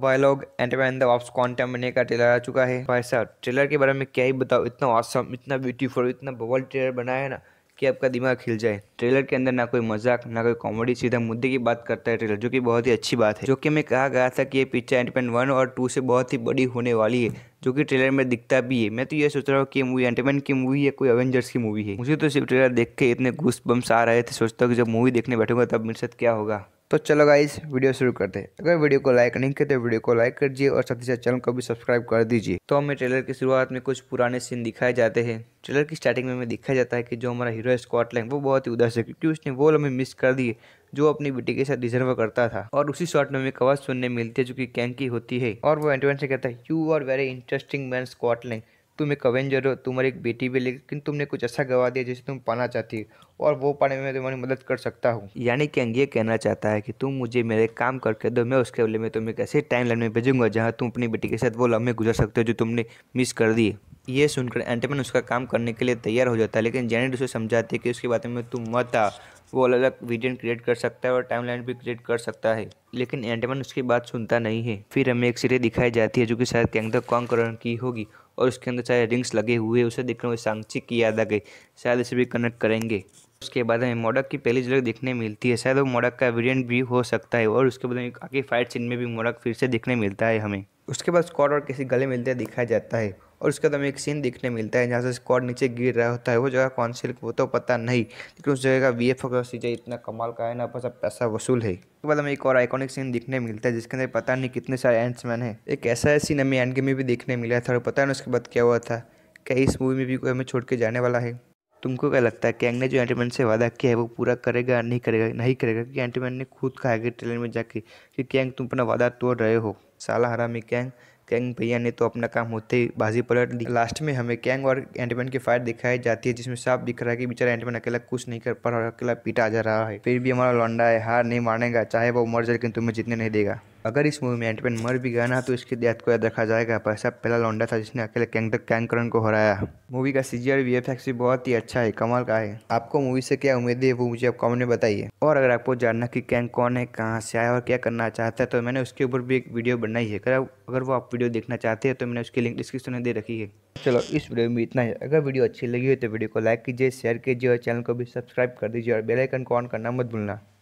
वह लोग द वॉप्स क्वांटम मनी का ट्रेलर आ चुका है भाई साहब ट्रेलर के बारे में क्या ही बताओ इतना औसम इतना ब्यूटीफुल इतना बबल ट्रेलर बनाया है ना कि आपका दिमाग खिल जाए ट्रेलर के अंदर ना कोई मजाक ना कोई कॉमेडी सीधा मुद्दे की बात करता है ट्रेलर जो कि बहुत ही अच्छी बात है जो कि मैं कहा गया था कि ये पिक्चर एंटमैन वन और टू से बहुत ही बड़ी होने वाली है जो कि ट्रेलर में दिखता भी है मैं तो ये सोच रहा हूँ कि मूवी एंटमैन की मूवी है कोई एवेंजर्स की मूवी है मुझे तो सिर्फ ट्रेलर देख के इतने घुस आ रहे थे सोचता हूँ कि जब मूवी देखने बैठूंगा तब मेरे साथ क्या होगा तो चलो गाइस वीडियो शुरू करते हैं अगर वीडियो को लाइक नहीं करते वीडियो तो को लाइक कर दीजिए और साथ ही साथ चैनल को भी सब्सक्राइब कर दीजिए तो हमें ट्रेलर की शुरुआत में कुछ पुराने सीन दिखाए जाते हैं ट्रेलर की स्टार्टिंग में हमें दिखाया जाता है कि जो हमारा हीरो स्कॉटलैंड वो बहुत ही उदास है क्योंकि उसने वो लम्हे मिस कर दिए जो अपनी बेटी के साथ डिजर्व करता था और उसी शॉट में हमें कवाज़ सुनने मिलती है जो कि कैंकी होती है और वो एंटोन से कहता है you are very interesting man Scott Lang तुम एक कवेंजर हो तुम्हारी एक बेटी भी लेकिन तुमने कुछ ऐसा गवा दिया जिसे तुम पाना चाहती हो और वो पाने में तुम्हारी मदद कर सकता हूँ यानी कि अंग ये कहना चाहता है कि तुम मुझे मेरे काम करके दो मैं उसके बदले में तुम्हें कैसे टाइम लाइन में भेजूंगा जहाँ तुम अपनी बेटी के साथ वो लम्हे गुजर सकते हो जो तुमने मिस कर दिए ये सुनकर एंटमैन उसका काम करने के लिए तैयार हो जाता है लेकिन जैनिट उसे समझाती है कि उसकी बातें में तुम मत आ वो अलग अलग वीडियन क्रिएट कर सकता है और टाइमलाइन भी क्रिएट कर सकता है लेकिन एंडमैन उसकी बात सुनता नहीं है फिर हमें एक सीरीज दिखाई जाती है जो कि शायद कैंग द कॉन्करन की होगी और उसके अंदर सारे रिंग्स लगे हुए उसे देखने में सांची की याद आ गई शायद इसे भी कनेक्ट करेंगे उसके बाद हमें मोडक की पहली झलक देखने मिलती है शायद वो मोडक का वेरियंट भी हो सकता है और उसके बाद आगे फाइट सीन में भी मोडक फिर से देखने मिलता है हमें उसके बाद स्कॉट और किसी गले मिलते दिखाया जाता है और उसके बाद हमें एक सीन देखने मिलता है जहाँ से स्कॉट नीचे गिर रहा होता है वो जगह कौन सी वो तो पता नहीं लेकिन उस जगह का वी एफ का सीजे इतना कमाल का है ना बस अब पैसा वसूल है उसके बाद हमें एक और आइकॉनिक सीन देखने मिलता है जिसके अंदर पता नहीं कितने सारे एंड्समैन है एक ऐसा सीन हमें एंड गेम में भी देखने मिला था और पता नहीं उसके बाद क्या हुआ था क्या इस मूवी में भी कोई हमें छोड़ के जाने वाला है तुमको क्या लगता है कैंग ने जो एंटीमैन से वादा किया है वो पूरा करेगा नहीं करेगा नहीं करेगा क्योंकि एंटीमैन ने खुद कहा कि ट्रेलर में जाके कि कैंग तुम अपना वादा तोड़ रहे हो साला हरा में कैंग कैंग भैया ने तो अपना काम होते ही बाजी पलट दी लास्ट में हमें कैंग और एंटीमैन की फाइट दिखाई जाती है जिसमें साफ दिख रहा है कि बेचारा एंटीमैन अकेला कुछ नहीं कर पा रहा अकेला पीटा जा रहा है फिर भी हमारा लौंडा है हार नहीं मानेगा चाहे वो मर जाए लेकिन तुम्हें जितने नहीं देगा अगर इस मूवी में एंटमैन मर भी गया ना तो इसकी डेथ को याद रखा जाएगा पैसा पहला लौंडा था जिसने अकेले कैंग कैंकरन को हराया मूवी का सीजियर वी एफ एक्स भी बहुत ही अच्छा है कमाल का है आपको मूवी से क्या उम्मीद है वो मुझे आप कॉमेंट में बताइए और अगर आपको जानना कि कैंग कौन है कहाँ से आया और क्या करना चाहता है तो मैंने उसके ऊपर भी एक वीडियो बनाई है अगर अगर वो आप वीडियो देखना चाहते हैं तो मैंने उसकी लिंक डिस्क्रिप्शन में दे रखी है चलो इस वीडियो में इतना ही अगर वीडियो अच्छी लगी हो तो वीडियो को लाइक कीजिए शेयर कीजिए और चैनल को भी सब्सक्राइब कर दीजिए और बेलाइकन को ऑन करना मत भूलना